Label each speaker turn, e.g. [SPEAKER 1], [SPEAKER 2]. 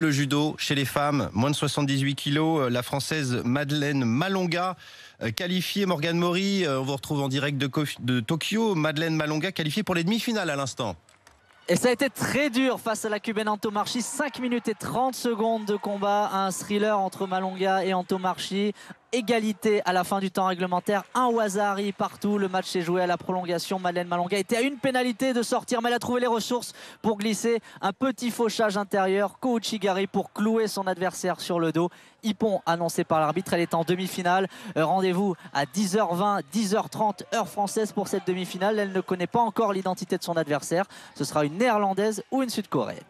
[SPEAKER 1] Le judo chez les femmes, moins de 78 kilos, euh, la française Madeleine Malonga euh, qualifiée, Morgane Mori, euh, on vous retrouve en direct de, Tokyo, Madeleine Malonga qualifiée pour les demi-finales à l'instant.
[SPEAKER 2] Et ça a été très dur face à la cubaine Antomarchi. 5 minutes et 30 secondes de combat. Un thriller entre Malonga et Antomarchi égalité à la fin du temps réglementaire. Un Wazari partout. Le match s'est joué à la prolongation. Madeleine Malonga était à une pénalité de sortir, mais elle a trouvé les ressources pour glisser un petit fauchage intérieur. Kouchigari pour clouer son adversaire sur le dos. Hippon annoncé par l'arbitre. Elle est en demi-finale. Euh, rendez-vous à 10h20, 10h30 heure française pour cette demi-finale. Elle ne connaît pas encore l'identité de son adversaire. Ce sera une néerlandaise ou une sud-coréenne.